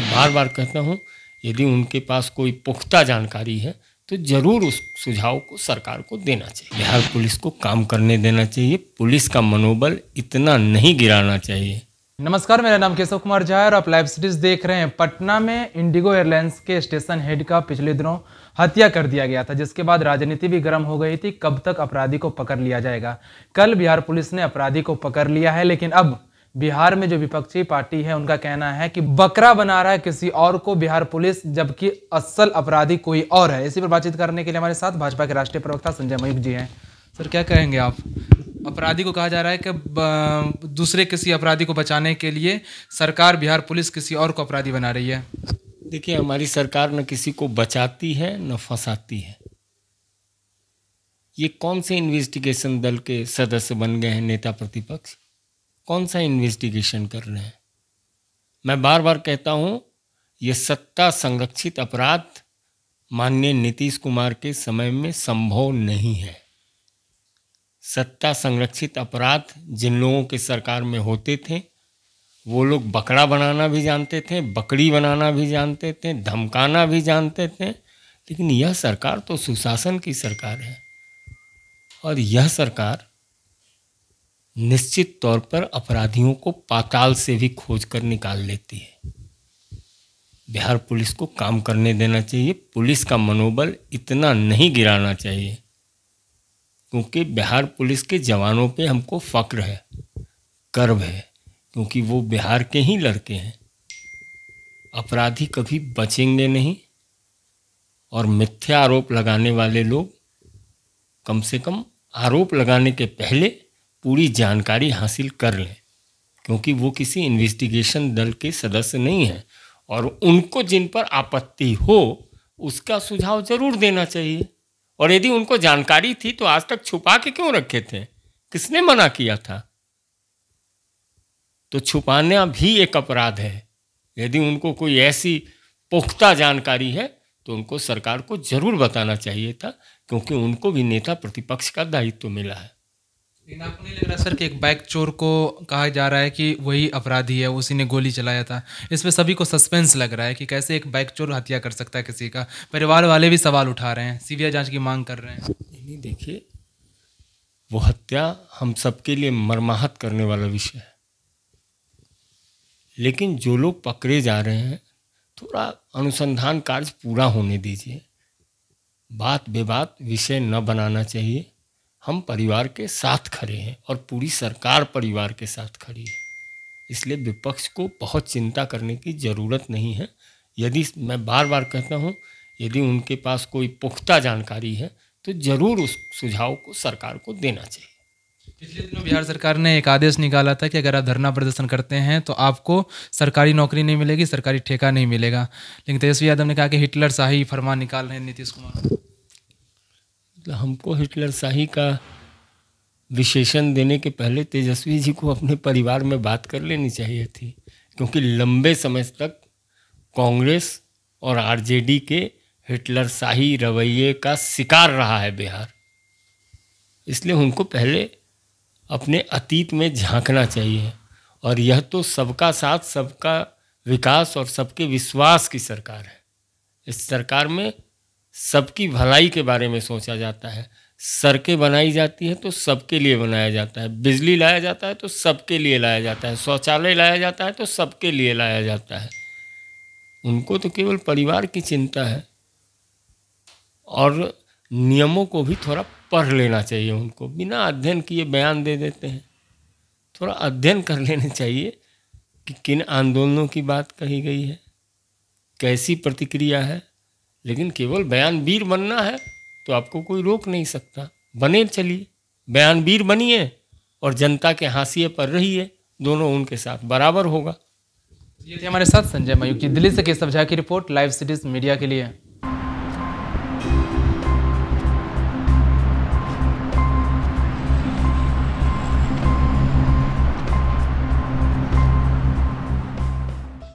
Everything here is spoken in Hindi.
मैं बार बार कहता हूँ यदि उनके पास कोई पुख्ता जानकारी है तो जरूर उस सुझाव को सरकार को देना चाहिए बिहार पुलिस को काम करने देना चाहिए पुलिस का मनोबल इतना नहीं गिराना चाहिए नमस्कार मेरा नाम केशव कुमार झा और आप लाइव सीरीज देख रहे हैं पटना में इंडिगो एयरलाइंस के स्टेशन हेड का पिछले दिनों हत्या कर दिया गया था जिसके बाद राजनीति भी गर्म हो गई थी कब तक अपराधी को पकड़ लिया जाएगा कल बिहार पुलिस ने अपराधी को पकड़ लिया है लेकिन अब बिहार में जो विपक्षी पार्टी है उनका कहना है कि बकरा बना रहा है किसी और को बिहार पुलिस जबकि असल अपराधी कोई और है इसी पर बातचीत करने के लिए हमारे साथ भाजपा के राष्ट्रीय प्रवक्ता संजय मयूख जी हैं सर क्या कहेंगे आप अपराधी को कहा जा रहा है कि दूसरे किसी अपराधी को बचाने के लिए सरकार बिहार पुलिस किसी और को अपराधी बना रही है देखिए हमारी सरकार न किसी को बचाती है न फंसाती है ये कौन से इन्वेस्टिगेशन दल के सदस्य बन गए हैं नेता प्रतिपक्ष कौन सा इन्वेस्टिगेशन कर रहे हैं मैं बार बार कहता हूं ये सत्ता संरक्षित अपराध माननीय नीतीश कुमार के समय में संभव नहीं है सत्ता संरक्षित अपराध जिन लोगों के सरकार में होते थे वो लोग बकरा बनाना भी जानते थे बकरी बनाना भी जानते थे धमकाना भी जानते थे लेकिन यह सरकार तो सुशासन की सरकार है और यह सरकार निश्चित तौर पर अपराधियों को पाताल से भी खोज कर निकाल लेती है बिहार पुलिस को काम करने देना चाहिए पुलिस का मनोबल इतना नहीं गिराना चाहिए क्योंकि बिहार पुलिस के जवानों पे हमको फ़क्र है गर्व है क्योंकि वो बिहार के ही लड़के हैं अपराधी कभी बचेंगे नहीं और मिथ्या आरोप लगाने वाले लोग कम से कम आरोप लगाने के पहले पूरी जानकारी हासिल कर लें क्योंकि वो किसी इन्वेस्टिगेशन दल के सदस्य नहीं हैं और उनको जिन पर आपत्ति हो उसका सुझाव जरूर देना चाहिए और यदि उनको जानकारी थी तो आज तक छुपा के क्यों रखे थे किसने मना किया था तो छुपाना भी एक अपराध है यदि उनको कोई ऐसी पुख्ता जानकारी है तो उनको सरकार को जरूर बताना चाहिए था क्योंकि उनको भी नेता प्रतिपक्ष का दायित्व तो मिला है लेकिन आपको नहीं लग रहा सर कि एक बाइक चोर को कहा जा रहा है कि वही अपराधी है उसी ने गोली चलाया था इसमें सभी को सस्पेंस लग रहा है कि कैसे एक बाइक चोर हत्या कर सकता है किसी का परिवार वाले भी सवाल उठा रहे हैं सीबीआई जांच की मांग कर रहे हैं नहीं देखिए वो हत्या हम सबके लिए मरमाहत करने वाला विषय है लेकिन जो लोग पकड़े जा रहे हैं थोड़ा अनुसंधान कार्य पूरा होने दीजिए बात बेबात विषय न बनाना चाहिए हम परिवार के साथ खड़े हैं और पूरी सरकार परिवार के साथ खड़ी है इसलिए विपक्ष को बहुत चिंता करने की ज़रूरत नहीं है यदि मैं बार बार कहता हूँ यदि उनके पास कोई पुख्ता जानकारी है तो ज़रूर उस सुझाव को सरकार को देना चाहिए पिछले दिनों बिहार सरकार ने एक आदेश निकाला था कि अगर आप धरना प्रदर्शन करते हैं तो आपको सरकारी नौकरी नहीं मिलेगी सरकारी ठेका नहीं मिलेगा लेकिन तेजस्वी यादव ने कहा कि हिटलर शाही फरमान निकाल रहे हैं नीतीश कुमार मतलब हमको हिटलर शाही का विशेषण देने के पहले तेजस्वी जी को अपने परिवार में बात कर लेनी चाहिए थी क्योंकि लंबे समय तक कांग्रेस और आरजेडी के हिटलर शाही रवैये का शिकार रहा है बिहार इसलिए उनको पहले अपने अतीत में झांकना चाहिए और यह तो सबका साथ सबका विकास और सबके विश्वास की सरकार है इस सरकार में सबकी भलाई के बारे में सोचा जाता है सड़कें बनाई जाती है तो सबके लिए बनाया जाता है बिजली लाया जाता है तो सबके लिए लाया जाता है शौचालय लाया जाता है तो सबके लिए लाया जाता है उनको तो केवल परिवार की चिंता है और नियमों को भी थोड़ा पढ़ लेना चाहिए उनको बिना अध्ययन किए बयान दे देते हैं थोड़ा अध्ययन कर लेना चाहिए कि किन आंदोलनों की बात कही गई है कैसी प्रतिक्रिया है लेकिन केवल बयानवीर बनना है तो आपको कोई रोक नहीं सकता बने चलिए बयानवीर बनिए और जनता के हाशिए पर रहिए दोनों उनके साथ बराबर होगा ये थे हमारे साथ संजय मयूखी जी दिल्ली से केशव झा की रिपोर्ट लाइव सिटीज मीडिया के लिए